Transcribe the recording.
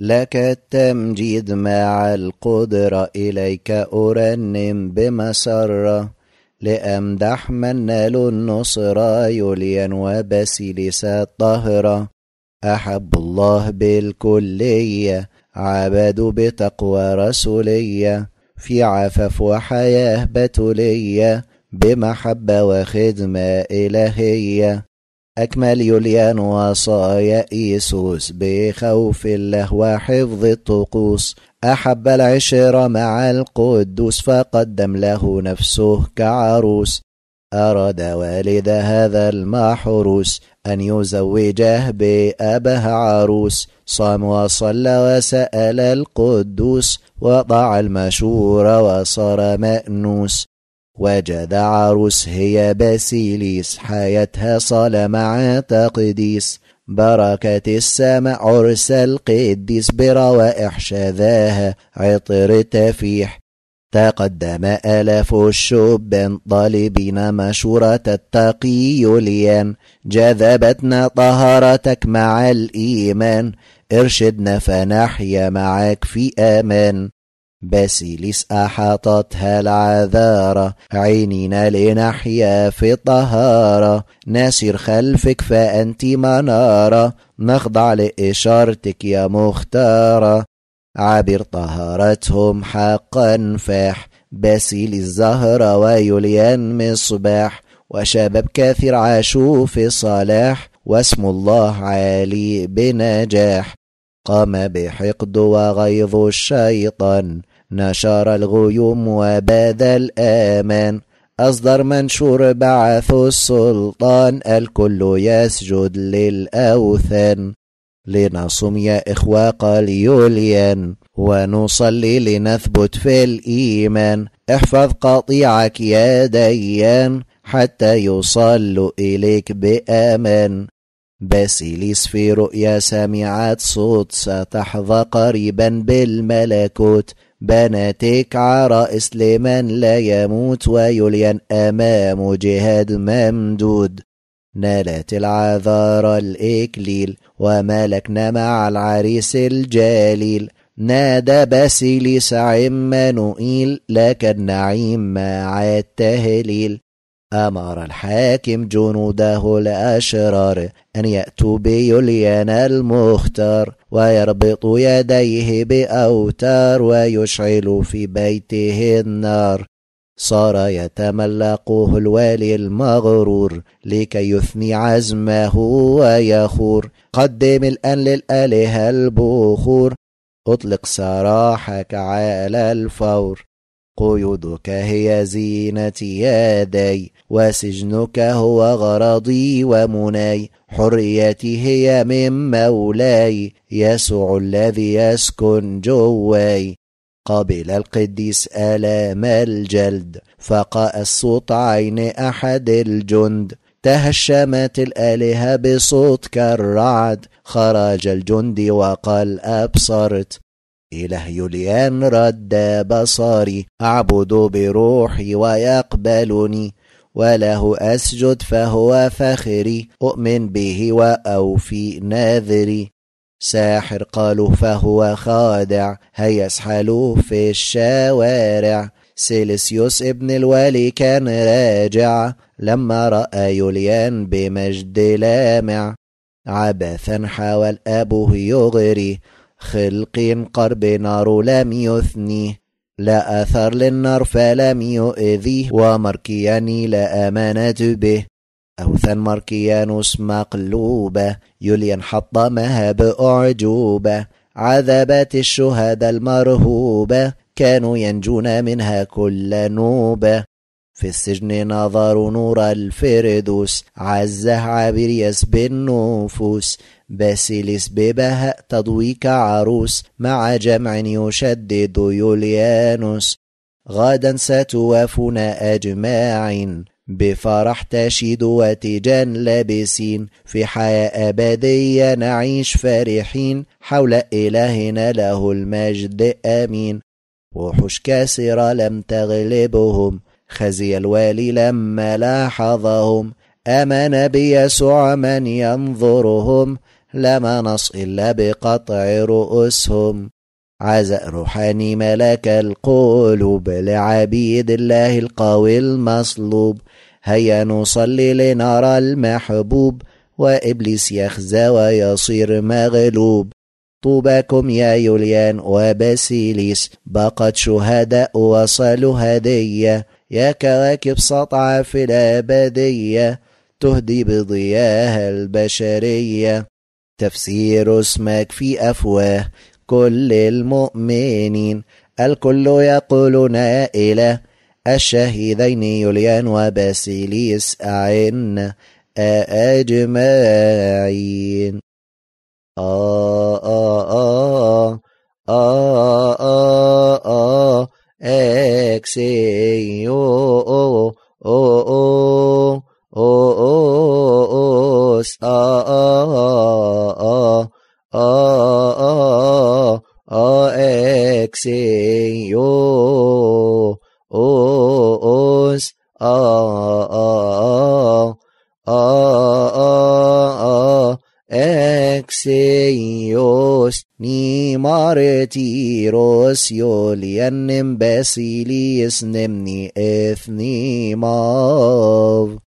لك التمجيد مع القدرة إليك أرنم بمسرة لأمدح من نالوا النصرة يوليا وبسلسة طهرة أحب الله بالكلية عبدوا بتقوى رسولية في عفف وحياة بتولية بمحبة وخدمة إلهية أكمل يوليان وصايا إيسوس بخوف الله وحفظ الطقوس أحب العشر مع القدوس فقدم له نفسه كعروس أراد والد هذا المحروس أن يزوجه بأبه عروس صام وصلى وسأل القدوس وضع المشورة وصار مأنوس عروس هي باسيليس حياتها صلى مع تقديس بركة السماء عرس القديس بروائح شذاها عطر تفيح تقدم آلاف الشبان طالبين مشورة التقي ليان جذبتنا طهارتك مع الإيمان ارشدنا فنحيا معك في أمان باسيليس أحاطتها العذارة عينينا لنحيا في طهارة ناسر خلفك فأنت منارة نخضع لإشارتك يا مختارة عابر طهارتهم حقا فاح باسيل الزهرة ويوليان مصباح وشباب كثير عاشوا في صلاح واسم الله عالي بنجاح قام بحقد وغيظ الشيطان نشر الغيوم وباد الآمان أصدر منشور بعث السلطان الكل يسجد للأوثان لنصوم يا إخوة يوليان ونصلي لنثبت في الإيمان احفظ قطيعك يا ديان حتى يصل إليك بأمان باسيليس في رؤيا سمعت صوت ستحظى قريبا بالملكوت بناتك عرائس لمن لا يموت ويلين أمام جهاد ممدود نالت العذار الإكليل وملكنا مع العريس الجليل نادى باسيليس عمانوئيل لك النعيم مع التهليل أمر الحاكم جنوده الأشرار أن يأتوا بيوليان المختار ويربط يديه بأوتار ويشعل في بيته النار صار يتملقه الوالي المغرور لكي يثني عزمه ويخور قدم الآن للآلهة البخور أطلق سراحك على الفور قيودك هي زينتي يدي وسجنك هو غرضي ومناي حريتي هي من مولاي يسوع الذي يسكن جواي قبل القديس آلام الجلد فقاء الصوت عين أحد الجند تهشمت الآلهة بصوت كالرعد خرج الجندي وقال أبصرت إله يوليان رد بصري أعبد بروحي ويقبلني وله أسجد فهو فخري أؤمن به وأوفي نذري ساحر قالوا فهو خادع هيسحلوا في الشوارع سيلسيوس ابن الوالي كان راجع لما رأى يوليان بمجد لامع عبثا حاول أبوه يغري خلق قرب نار لم يثنيه لا أثر للنار فلم يؤذيه ومركيان لا أمانة به أوثن اسم مقلوبة يلين حطمها بأعجوبة عذبات الشهداء المرهوبة كانوا ينجون منها كل نوبة في السجن نظروا نور الفردوس عزه عبريس بالنفوس باسيليس ببه تضويك عروس مع جمع يشدد يوليانوس غدا ستوافنا أجماع بفرح تشيد وتيجان لابسين في حياة أبدية نعيش فرحين حول إلهنا له المجد آمين وحوش كاسرة لم تغلبهم خزي الوالي لما لاحظهم آمن بيسوع من ينظرهم لا منص إلا بقطع رؤوسهم عزاء روحاني ملاك القلوب لعبيد الله القوي المصلوب هيا نصلي لنرى المحبوب وإبليس يخزى ويصير مغلوب طوباكم يا يوليان وباسيليس بقت شهداء وصلوا هدية يا كواكب سطع في الأبدية تهدي بضياها البشرية تفسير اسمك في أفواه كل المؤمنين الكل يقولنا إله الشهيدين يوليان وباسيليس اعنا أجمعين آه آه آه آه آه آه إكسي أو أو أو أو أو أو أو إكسيو أوس آ آ آ آ إكسيوس نيمارتيروس يوليان باسيليس نمني إثني ماف